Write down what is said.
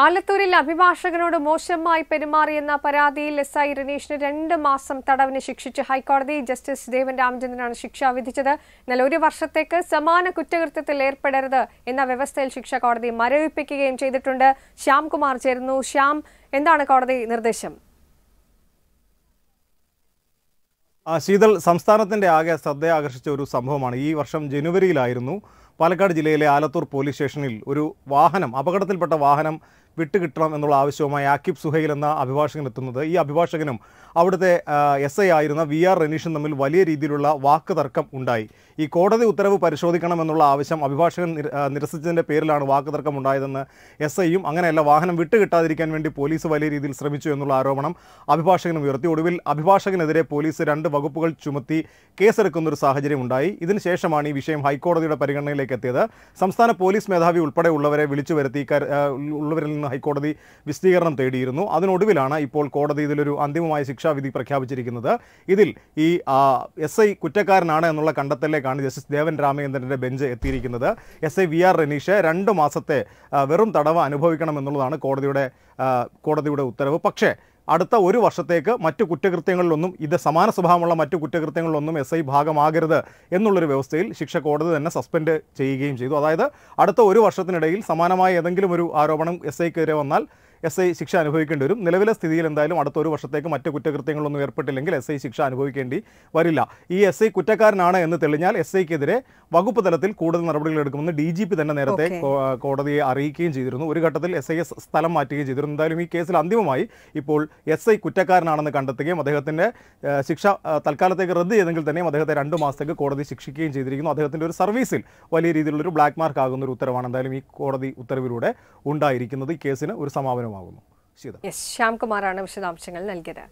ആലത്തൂരിൽ അഭിഭാഷകനോട് മോശമായി പെരുമാറിയെന്ന പരാതിയിൽ S I രനീഷിന് രണ്ട് മാസം തടവിന് ശിക്ഷിച്ച് ഹൈക്കോടതി ജസ്റ്റിസ് ദേവൻ രാമചന്ദ്രനാണ് ശിക്ഷ വിധിച്ചത് എന്നാൽ ഒരു വർഷത്തേക്ക് സമാന കുറ്റകൃത്യത്തിൽ ഏർപ്പെടരുത് എന്ന വ്യവസ്ഥയിൽ ശിക്ഷ കോടതി മരവിപ്പിക്കുകയും ചെയ്തിട്ടുണ്ട് ശ്യാംകുമാർ ചേരുന്നു ശ്യാം എന്താണ് കോടതി നിർദ്ദേശം ശീതൽ സംസ്ഥാനത്തിന്റെ ആകെ ശ്രദ്ധയാകർഷിച്ച ഒരു സംഭവമാണ് ഈ വർഷം ജനുവരിയിലായിരുന്നു പാലക്കാട് ജില്ലയിലെ ആലത്തൂർ പോലീസ് സ്റ്റേഷനിൽ ഒരു വാഹനം അപകടത്തിൽപ്പെട്ട വാഹനം വിട്ടുകിട്ടണം എന്നുള്ള ആവശ്യവുമായി ആക്കിബ് സുഹൈൽ എന്ന അഭിഭാഷകൻ എത്തുന്നത് ഈ അഭിഭാഷകനും അവിടുത്തെ എസ് ഐ ആയിരുന്ന വി ആർ റനീഷും തമ്മിൽ വലിയ രീതിയിലുള്ള വാക്ക് തർക്കം ഉണ്ടായി ഈ കോടതി ഉത്തരവ് പരിശോധിക്കണമെന്നുള്ള ആവശ്യം അഭിഭാഷകൻ നിരസിച്ചതിൻ്റെ പേരിലാണ് വാക്ക് തർക്കം ഉണ്ടായതെന്ന് എസ് ഐയും അങ്ങനെയല്ല വാഹനം വിട്ടുകിട്ടാതിരിക്കാൻ വേണ്ടി പോലീസ് വലിയ രീതിയിൽ ശ്രമിച്ചു എന്നുള്ള ആരോപണം അഭിഭാഷകൻ ഉയർത്തി ഒടുവിൽ അഭിഭാഷകനെതിരെ പോലീസ് രണ്ട് വകുപ്പുകൾ ചുമത്തി കേസെടുക്കുന്നൊരു സാഹചര്യം ഉണ്ടായി ഇതിനുശേഷമാണ് ഈ വിഷയം ഹൈക്കോടതിയുടെ പരിഗണനയിലേക്ക് എത്തിയത് സംസ്ഥാന പോലീസ് മേധാവി ഉൾപ്പെടെ ഉള്ളവരെ വിളിച്ചു വരുത്തി ഉള്ളവരിൽ നിന്ന് ഹൈക്കോടതി വിശദീകരണം തേടിയിരുന്നു അതിനൊടുവിലാണ് ഇപ്പോൾ കോടതി ഇതിലൊരു അന്തിമമായ ശിക്ഷാവിധി പ്രഖ്യാപിച്ചിരിക്കുന്നത് ഇതിൽ ഈ എസ് ഐ കുറ്റക്കാരനാണ് എന്നുള്ള കണ്ടെത്തലിലേക്കാണ് ജസ്റ്റിസ് ദേവൻ രാമചന്ദ്രൻ്റെ ബെഞ്ച് എത്തിയിരിക്കുന്നത് S I V R Ranish രണ്ട് മാസത്തെ വെറും തടവ് അനുഭവിക്കണം എന്നുള്ളതാണ് കോടതിയുടെ കോടതിയുടെ ഉത്തരവ് പക്ഷേ അടുത്ത ഒരു വർഷത്തേക്ക് മറ്റു കുറ്റകൃത്യങ്ങളിലൊന്നും ഇത് സമാന സ്വഭാവമുള്ള മറ്റു കുറ്റകൃത്യങ്ങളിലൊന്നും എസ് ഐ ഭാഗമാകരുത് എന്നുള്ളൊരു വ്യവസ്ഥയിൽ ശിക്ഷ കോടതി തന്നെ സസ്പെൻഡ് ചെയ്യുകയും ചെയ്തു അതായത് അടുത്ത ഒരു വർഷത്തിനിടയിൽ സമാനമായ ഏതെങ്കിലും ഒരു ആരോപണം എസ് ഐക്കെതിരെ വന്നാൽ എസ് ഐ ശിക്ഷ അനുഭവിക്കേണ്ടി വരും നിലവിലെ സ്ഥിതിയിൽ എന്തായാലും അടുത്ത ഒരു വർഷത്തേക്ക് മറ്റു കുറ്റകൃത്യങ്ങളൊന്നും ഏർപ്പെട്ടില്ലെങ്കിൽ എസ് ഐ ശിക്ഷ അനുഭവിക്കേണ്ടി വരില്ല ഈ എസ് ഐ കുറ്റക്കാരനാണ് എന്ന് തെളിഞ്ഞാൽ എസ് ഐക്കെതിരെ വകുപ്പ് തലത്തിൽ കൂടുതൽ നടപടികൾ എടുക്കുമെന്ന് ഡി ജി പി തന്നെ നേരത്തെ കോടതിയെ അറിയിക്കുകയും ചെയ്തിരുന്നു ഒരു ഘട്ടത്തിൽ എസ് ഐ എസ് സ്ഥലം മാറ്റുകയും ചെയ്തിരുന്നു എന്തായാലും ഈ കേസിൽ അന്തിമമായി ഇപ്പോൾ എസ് ഐ കുറ്റക്കാരനാണെന്ന് കണ്ടെത്തുകയും അദ്ദേഹത്തിൻ്റെ ശിക്ഷ തൽക്കാലത്തേക്ക് റദ്ദ് ചെയ്തെങ്കിൽ തന്നെയും അദ്ദേഹത്തെ രണ്ട് മാസത്തേക്ക് കോടതി ശിക്ഷിക്കുകയും ചെയ്തിരിക്കുന്നു അദ്ദേഹത്തിൻ്റെ ഒരു സർവീസിൽ വലിയ രീതിയിലുള്ളൊരു ബ്ലാക്ക് മാർക്ക് ആകുന്ന ഒരു ഉത്തരവാണ് എന്തായാലും ഈ കോടതി ഉത്തരവിലൂടെ ഉണ്ടായിരിക്കുന്നത് ഈ കേസിന് ഒരു സമാപനം വിഷയമാകുന്നു ശ്യാംകുമാറാണ് വിശദാംശങ്ങൾ നൽകിയത്